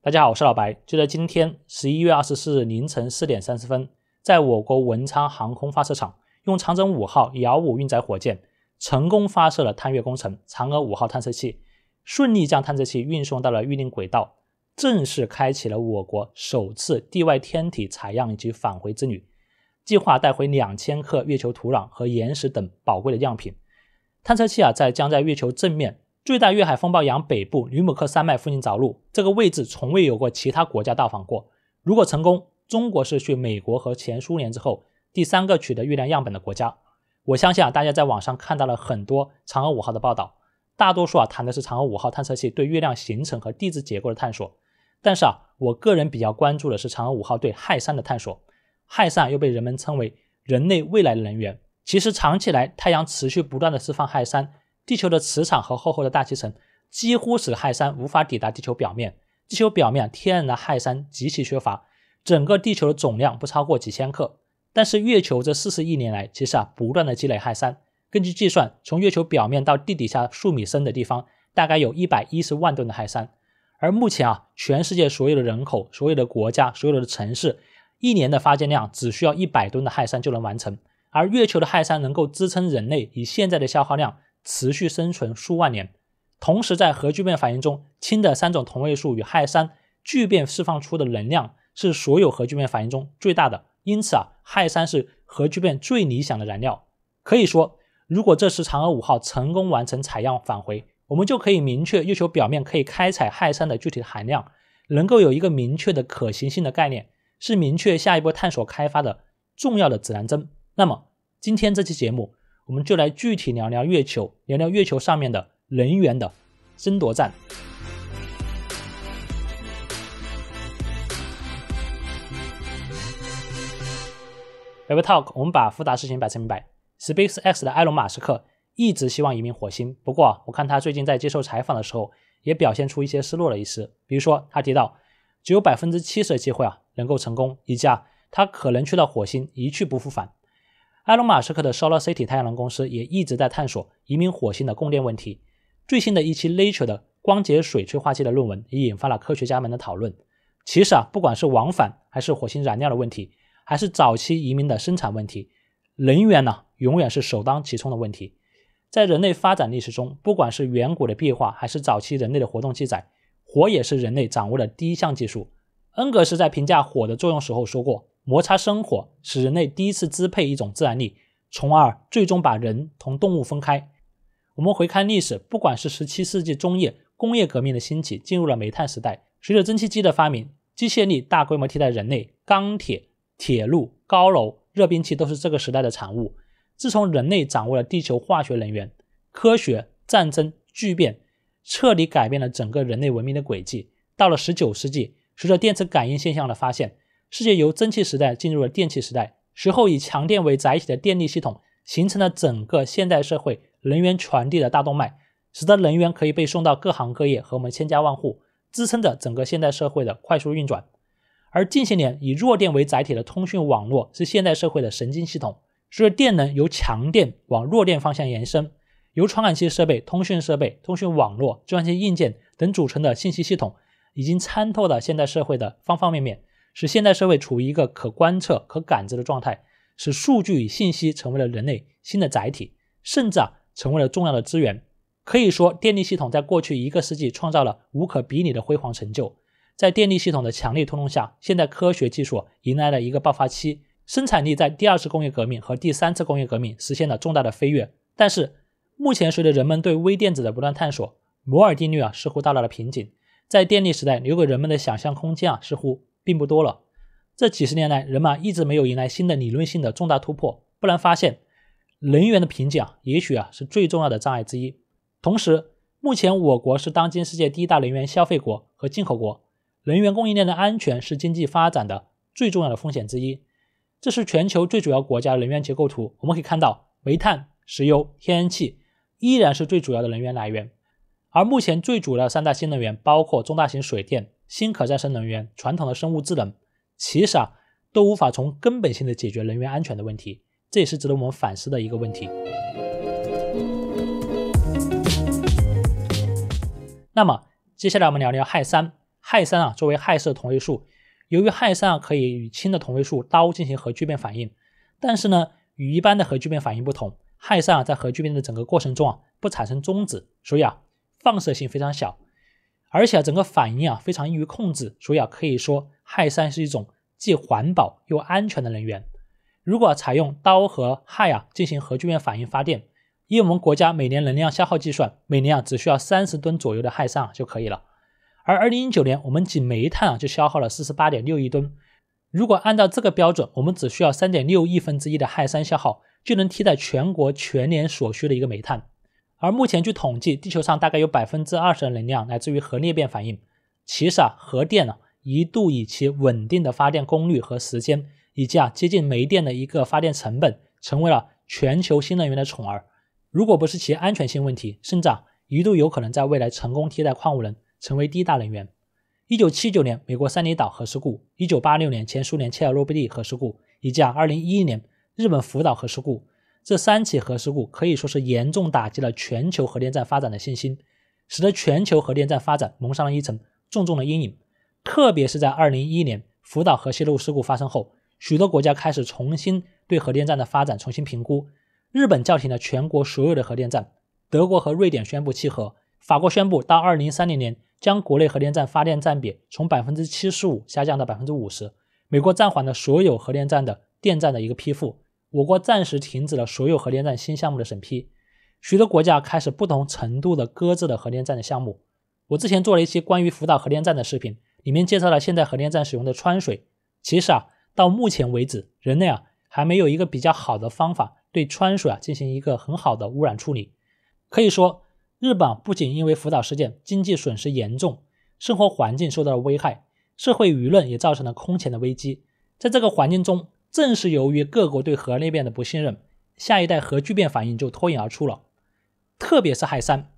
大家好，我是老白。就在今天，十一月二十四日凌晨四点三十分，在我国文昌航空发射场，用长征五号遥五运载火箭成功发射了探月工程嫦娥五号探测器，顺利将探测器运送到了预定轨道，正式开启了我国首次地外天体采样以及返回之旅，计划带回两千克月球土壤和岩石等宝贵的样品。探测器啊，在将在月球正面。最大月海风暴洋北部吕姆克山脉附近着陆，这个位置从未有过其他国家到访过。如果成功，中国是去美国和前苏联之后第三个取得月亮样本的国家。我相信啊，大家在网上看到了很多嫦娥五号的报道，大多数啊谈的是嫦娥五号探测器对月亮形成和地质结构的探索。但是啊，我个人比较关注的是嫦娥五号对氦三的探索。氦三又被人们称为人类未来的能源。其实长期以来，太阳持续不断的释放氦三。地球的磁场和厚厚的大气层几乎使氦三无法抵达地球表面。地球表面天然的氦三极其缺乏，整个地球的总量不超过几千克。但是月球这四十亿年来其实啊不断的积累氦三。根据计算，从月球表面到地底下数米深的地方，大概有一百一十万吨的氦三。而目前啊，全世界所有的人口、所有的国家、所有的城市，一年的发电量只需要一百吨的氦三就能完成。而月球的氦三能够支撑人类以现在的消耗量。持续生存数万年，同时在核聚变反应中，氢的三种同位素与氦三聚变释放出的能量是所有核聚变反应中最大的。因此啊，氦三是核聚变最理想的燃料。可以说，如果这次嫦娥五号成功完成采样返回，我们就可以明确月球表面可以开采氦三的具体含量，能够有一个明确的可行性的概念，是明确下一步探索开发的重要的指南针。那么，今天这期节目。我们就来具体聊聊月球，聊聊月球上面的人员的争夺战。e v e talk，我们把复杂事情摆成明白。Space X 的埃隆·马斯克一直希望移民火星，不过我看他最近在接受采访的时候，也表现出一些失落的意思。比如说，他提到只有百分之七十的机会啊，能够成功。以及啊他可能去到火星，一去不复返。埃隆·马斯克的 SolarCity 太阳能公司也一直在探索移民火星的供电问题。最新的一期《Nature》的光解水催化剂的论文也引发了科学家们的讨论。其实啊，不管是往返还是火星燃料的问题，还是早期移民的生产问题，能源呢永远是首当其冲的问题。在人类发展历史中，不管是远古的壁画，还是早期人类的活动记载，火也是人类掌握的第一项技术。恩格斯在评价火的作用时候说过。摩擦生火使人类第一次支配一种自然力，从而最终把人同动物分开。我们回看历史，不管是十七世纪中叶工业革命的兴起，进入了煤炭时代；随着蒸汽机的发明，机械力大规模替代人类。钢铁、铁路、高楼、热兵器都是这个时代的产物。自从人类掌握了地球化学能源，科学、战争、巨变彻底改变了整个人类文明的轨迹。到了十九世纪，随着电磁感应现象的发现。世界由蒸汽时代进入了电气时代，随后以强电为载体的电力系统形成了整个现代社会能源传递的大动脉，使得能源可以被送到各行各业和我们千家万户，支撑着整个现代社会的快速运转。而近些年以弱电为载体的通讯网络是现代社会的神经系统，随着电能由强电往弱电方向延伸，由传感器设备、通讯设备、通讯网络、计算机硬件等组成的信息系统，已经参透了现代社会的方方面面。使现代社会处于一个可观测、可感知的状态，使数据与信息成为了人类新的载体，甚至啊成为了重要的资源。可以说，电力系统在过去一个世纪创造了无可比拟的辉煌成就。在电力系统的强力推动下，现代科学技术迎来了一个爆发期，生产力在第二次工业革命和第三次工业革命实现了重大的飞跃。但是，目前随着人们对微电子的不断探索，摩尔定律啊似乎到了瓶颈。在电力时代，留给人们的想象空间啊似乎。并不多了。这几十年来，人们一直没有迎来新的理论性的重大突破。不难发现，能源的瓶颈啊，也许啊是最重要的障碍之一。同时，目前我国是当今世界第一大能源消费国和进口国，能源供应链的安全是经济发展的最重要的风险之一。这是全球最主要国家能源结构图，我们可以看到，煤炭、石油、天然气依然是最主要的能源来源，而目前最主要的三大新能源包括中大型水电。新可再生能源、传统的生物质能，其实啊都无法从根本性的解决能源安全的问题，这也是值得我们反思的一个问题。那么接下来我们聊聊氦三。氦三啊作为氦的同位素，由于氦三啊可以与氢的同位素氘进行核聚变反应，但是呢与一般的核聚变反应不同，氦三啊在核聚变的整个过程中啊不产生中子，所以啊放射性非常小。而且整个反应啊非常易于控制，所以啊可以说氦三是一种既环保又安全的能源。如果采用氘和氦啊进行核聚变反应发电，以我们国家每年能量消耗计算，每年啊只需要三十吨左右的氦三就可以了。而二零一九年我们仅煤炭啊就消耗了四十八点六亿吨，如果按照这个标准，我们只需要三点六亿分之一的氦三消耗就能替代全国全年所需的一个煤炭。而目前，据统计，地球上大概有百分之二十的能量来自于核裂变反应。其实啊，核电呢一度以其稳定的发电功率和时间，以及啊接近煤电的一个发电成本，成为了全球新能源的宠儿。如果不是其安全性问题，甚至啊一度有可能在未来成功替代矿物能，成为第一大能源。一九七九年美国三里岛核事故，一九八六年前苏联切尔诺贝利核事故，以及啊二零一一年日本福岛核事故。这三起核事故可以说是严重打击了全球核电站发展的信心，使得全球核电站发展蒙上了一层重重的阴影。特别是在二零一一年福岛核泄漏事故发生后，许多国家开始重新对核电站的发展重新评估。日本叫停了全国所有的核电站，德国和瑞典宣布弃核，法国宣布到二零三零年将国内核电站发电占比从百分之七十五下降到百分之五十，美国暂缓了所有核电站的电站的一个批复。我国暂时停止了所有核电站新项目的审批，许多国家开始不同程度的搁置了核电站的项目。我之前做了一期关于福岛核电站的视频，里面介绍了现在核电站使用的“穿水”。其实啊，到目前为止，人类啊还没有一个比较好的方法对“穿水”啊进行一个很好的污染处理。可以说，日本不仅因为福岛事件经济损失严重，生活环境受到了危害，社会舆论也造成了空前的危机。在这个环境中，正是由于各国对核裂变的不信任，下一代核聚变反应就脱颖而出了。特别是氦三，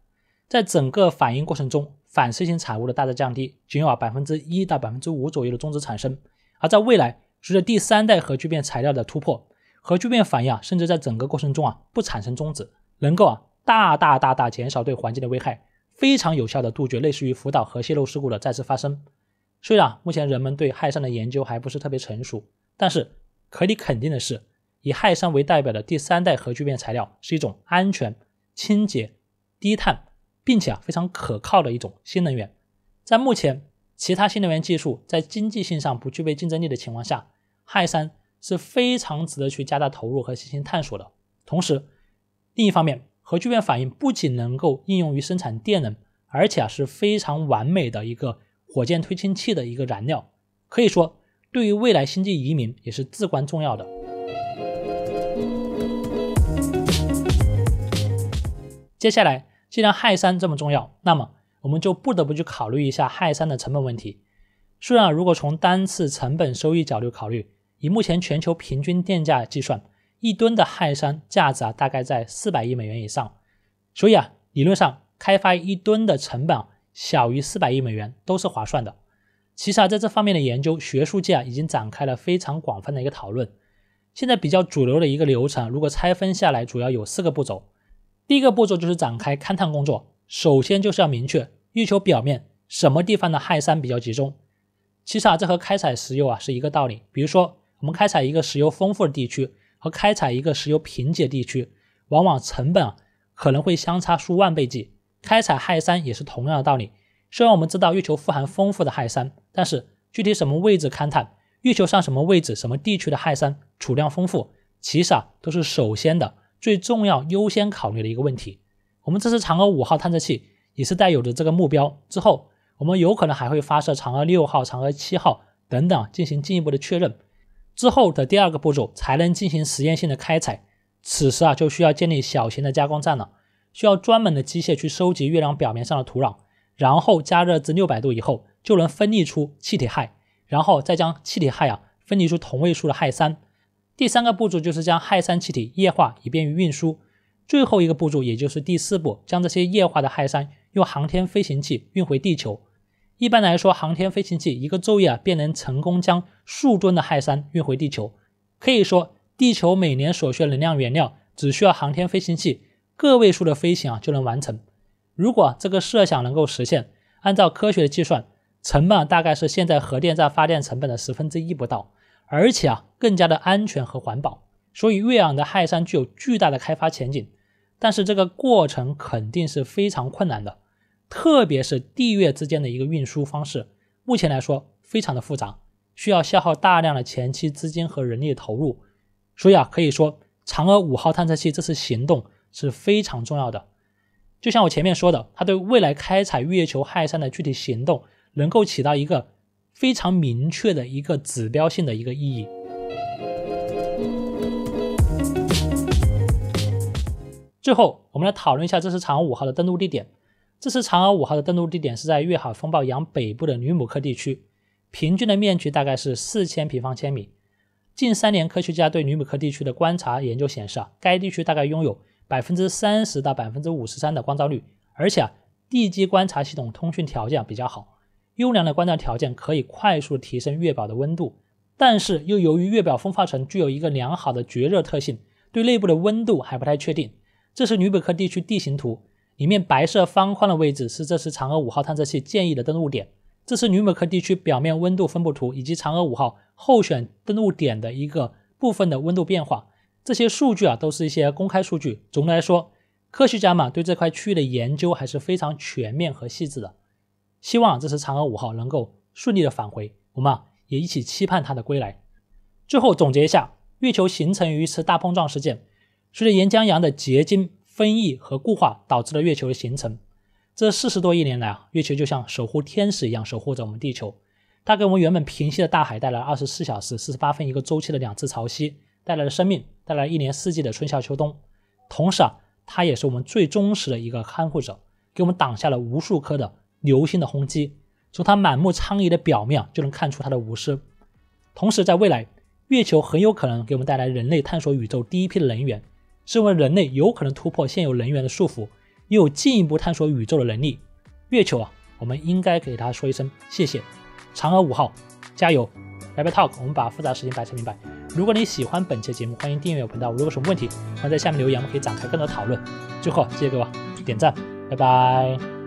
在整个反应过程中，反射性产物的大大降低，仅有百分之一到百分之五左右的中子产生。而在未来，随着第三代核聚变材料的突破，核聚变反应啊，甚至在整个过程中啊不产生中子，能够啊大大大大减少对环境的危害，非常有效的杜绝类似于福岛核泄漏事故的再次发生。虽然目前人们对氦三的研究还不是特别成熟，但是。可以肯定的是，以氦三为代表的第三代核聚变材料是一种安全、清洁、低碳，并且啊非常可靠的一种新能源。在目前其他新能源技术在经济性上不具备竞争力的情况下，氦三是非常值得去加大投入和进行探索的。同时，另一方面，核聚变反应不仅能够应用于生产电能，而且啊是非常完美的一个火箭推进器的一个燃料，可以说。对于未来星际移民也是至关重要的。接下来，既然氦三这么重要，那么我们就不得不去考虑一下氦三的成本问题。虽然如果从单次成本收益角度考虑，以目前全球平均电价计算，一吨的氦三价值啊大概在四百亿美元以上。所以啊，理论上开发一吨的成本啊、小于四百亿美元都是划算的。其实啊，在这方面的研究，学术界啊已经展开了非常广泛的一个讨论。现在比较主流的一个流程，如果拆分下来，主要有四个步骤。第一个步骤就是展开勘探工作，首先就是要明确月球表面什么地方的氦三比较集中。其实啊，这和开采石油啊是一个道理。比如说，我们开采一个石油丰富的地区和开采一个石油贫瘠地区，往往成本啊可能会相差数万倍计。开采氦三也是同样的道理。虽然我们知道月球富含丰富的氦三，但是具体什么位置勘探，月球上什么位置、什么地区的氦三储量丰富，其实啊都是首先的、最重要、优先考虑的一个问题。我们这次嫦娥五号探测器也是带有着这个目标，之后我们有可能还会发射嫦娥六号、嫦娥七号等等进行进一步的确认。之后的第二个步骤才能进行实验性的开采，此时啊就需要建立小型的加工站了，需要专门的机械去收集月亮表面上的土壤。然后加热至六百度以后，就能分离出气体氦，然后再将气体氦啊分离出同位素的氦三。第三个步骤就是将氦三气体液化，以便于运输。最后一个步骤，也就是第四步，将这些液化的氦三用航天飞行器运回地球。一般来说，航天飞行器一个昼夜啊便能成功将数吨的氦三运回地球。可以说，地球每年所需能量原料只需要航天飞行器个位数的飞行啊就能完成。如果这个设想能够实现，按照科学的计算，成本大概是现在核电站发电成本的十分之一不到，而且啊更加的安全和环保。所以岳阳的氦山具有巨大的开发前景，但是这个过程肯定是非常困难的，特别是地月之间的一个运输方式，目前来说非常的复杂，需要消耗大量的前期资金和人力投入。所以啊，可以说嫦娥五号探测器这次行动是非常重要的。就像我前面说的，它对未来开采月球氦三的具体行动能够起到一个非常明确的一个指标性的一个意义。最后，我们来讨论一下这是嫦娥五号的登陆地点。这是嫦娥五号的登陆地点是在月海风暴洋北部的吕姆克地区，平均的面积大概是四千平方千米。近三年，科学家对吕姆克地区的观察研究显示，啊，该地区大概拥有。百分之三十到百分之五十三的光照率，而且啊，地基观察系统通讯条件比较好。优良的光照条件可以快速提升月表的温度，但是又由于月表风化层具有一个良好的绝热特性，对内部的温度还不太确定。这是吕北克地区地形图，里面白色方框的位置是这次嫦娥五号探测器建议的登陆点。这是吕姆克地区表面温度分布图以及嫦娥五号候选登陆点的一个部分的温度变化。这些数据啊，都是一些公开数据。总的来说，科学家们对这块区域的研究还是非常全面和细致的。希望这次嫦娥五号能够顺利的返回，我们啊也一起期盼它的归来。最后总结一下，月球形成于一次大碰撞事件，随着岩浆洋的结晶、分异和固化，导致了月球的形成。这四十多亿年来啊，月球就像守护天使一样守护着我们地球，它给我们原本平息的大海带来了二十四小时四十八分一个周期的两次潮汐。带来了生命，带来一年四季的春夏秋冬。同时啊，它也是我们最忠实的一个看护者，给我们挡下了无数颗的流星的轰击。从它满目疮痍的表面就能看出它的无私。同时，在未来，月球很有可能给我们带来人类探索宇宙第一批的能源，是因为人类有可能突破现有能源的束缚，又有进一步探索宇宙的能力。月球啊，我们应该给它说一声谢谢。嫦娥五号，加油！白白 talk，我们把复杂的事情摆成明白。如果你喜欢本期节目，欢迎订阅我频道。如果什么问题，欢迎在下面留言，我们可以展开更多讨论。最后，记得给我点赞，拜拜。